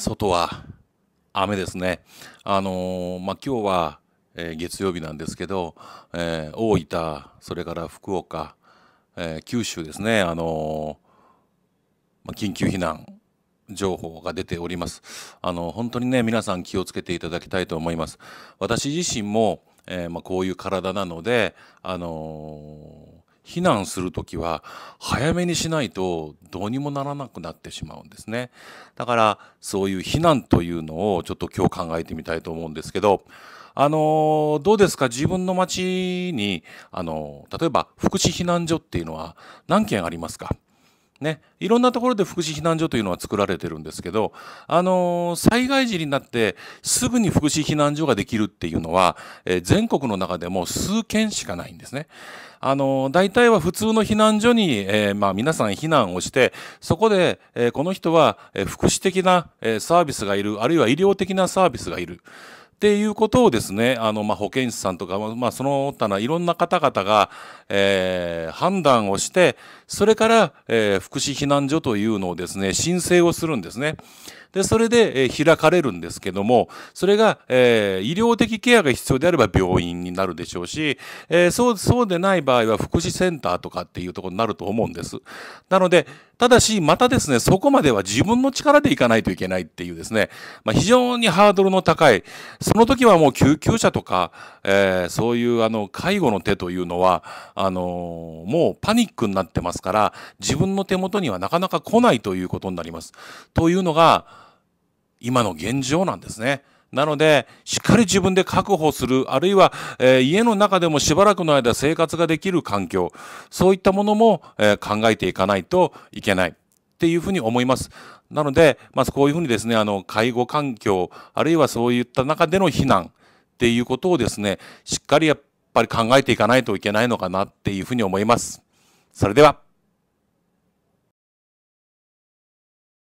外は雨ですね。あのー、まあ、今日は、えー、月曜日なんですけど、えー、大分、それから福岡、え九州ですね、あのまあ、緊急避難情報が出ております。あの本当にね、皆さん気をつけていただきたいと思います。私自身も、えまあ、こういう体なので、あの避難するときは早めにしないとどうにもならなくなってしまうんですね。だからそういう避難というのをちょっと今日考えてみたいと思うんですけど、あの、どうですか自分の町に、あの、例えば福祉避難所っていうのは何件ありますかね、いろんなところで福祉避難所というのは作られてるんですけど、あの災害時になってすぐに福祉避難所ができるっていうのは、え全国の中でも数件しかないんですね。あの、大体は普通の避難所に、えー、まあ皆さん避難をして、そこで、えー、この人は、福祉的な、サービスがいる、あるいは医療的なサービスがいる。っていうことをですね、あの、ま保健師さんとか、まその他のいろんな方々が、えー、判断をして、それから、えー、福祉避難所というのをですね、申請をするんですね。で、それで、えー、開かれるんですけども、それが、えー、医療的ケアが必要であれば病院になるでしょうし、えー、そう、そうでない場合は福祉センターとかっていうところになると思うんです。なので、ただし、またですね、そこまでは自分の力でいかないといけないっていうですね、まあ、非常にハードルの高い、その時はもう救急車とか、えー、そういうあの介護の手というのはあのもうパニックになってますから自分の手元にはなかなか来ないということになります。というのが今の現状なんですね。なので、しっかり自分で確保する、あるいは、えー、家の中でもしばらくの間生活ができる環境、そういったものも、えー、考えていかないといけない。っていうふうに思います。なので、まずこういうふうにですね、あの、介護環境、あるいはそういった中での避難っていうことをですね、しっかりやっぱり考えていかないといけないのかなっていうふうに思います。それでは。